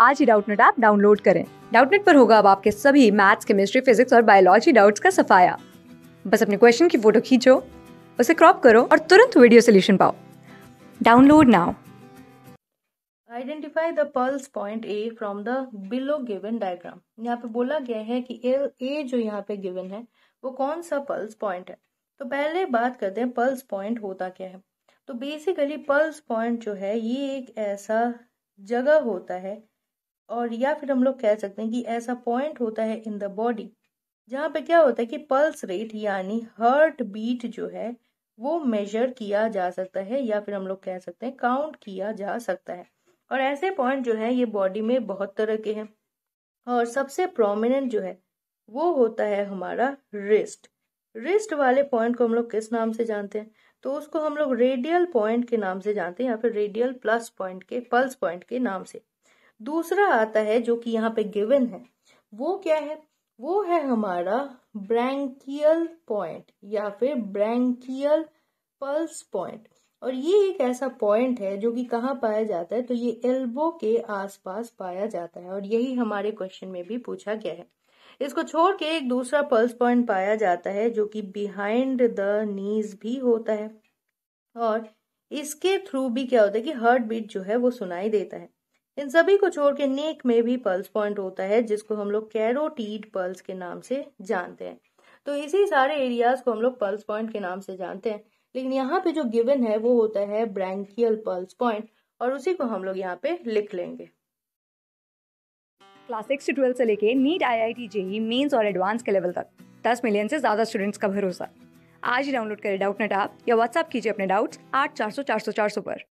आज ही Doubtnut app download करें डाउटनेट पर होगा अब आपके सभी मैथ्स केमिस्ट्री फिजिक्स और बायोलॉजी डाउट्स का सफाया बस अपने क्वेश्चन की फोटो खींचो उसे क्रॉप करो और तुरंत वीडियो सोल्यूशन पाओ download now identify the pulse point A from the below given diagram यहाँ पे बोला गया है कि ए जो यहाँ पे गिवन है वो कौन सा पल्स पॉइंट है तो पहले बात करते हैं पल्स पॉइंट होता क्या है तो बेसिकली पल्स पॉइंट जो है ये एक ऐसा जगह होता है और या फिर हम लोग कह सकते हैं कि ऐसा पॉइंट होता है इन द बॉडी जहाँ पे क्या होता है कि पल्स रेट यानी हर्ट बीट जो है वो मेजर किया जा सकता है या फिर हम लोग कह सकते हैं काउंट किया जा सकता है और ऐसे पॉइंट जो है ये बॉडी में बहुत तरह के हैं और सबसे प्रोमिनेंट जो है वो होता है हमारा रिस्ट रिस्ट वाले पॉइंट को हम लोग किस नाम से जानते हैं तो उसको हम लोग रेडियल पॉइंट के नाम से जानते हैं या फिर रेडियल प्लस पॉइंट के पल्स पॉइंट के नाम से दूसरा आता है जो कि यहाँ पे गिवन है वो क्या है वो है हमारा ब्रैंकियल पॉइंट या फिर ब्रैंकियल पल्स पॉइंट और ये एक ऐसा पॉइंट है जो कि कहाँ पाया जाता है तो ये एल्बो के आसपास पाया जाता है और यही हमारे क्वेश्चन में भी पूछा गया है इसको छोड़ के एक दूसरा पल्स पॉइंट पाया जाता है जो कि बिहाइंड द नीज भी होता है और इसके थ्रू भी क्या होता है कि हार्ट बीट जो है वो सुनाई देता है इन सभी को छोड़ के नेक में भी पल्स पॉइंट होता है जिसको हम लोग कैरोटीड पल्स के नाम से जानते हैं तो इसी सारे एरियाज को हम लोग पल्स पॉइंट के नाम से जानते हैं लेकिन यहाँ पे जो गिवन है वो होता है ब्रैंकियल पल्स पॉइंट और उसी को हम लोग यहाँ पे लिख लेंगे क्लास सिक्स से ट्वेल्थ से लेके NEET I I T JEE mains और एडवांस के लेवल तक दस मिलियन से ज्यादा स्टूडेंट्स का भरोसा आज ही डाउनलोड करें डाउट नेट आप या व्हाट्सअप कीजिए अपने डाउट्स आठ चार सौ चार सौ चार सौ पर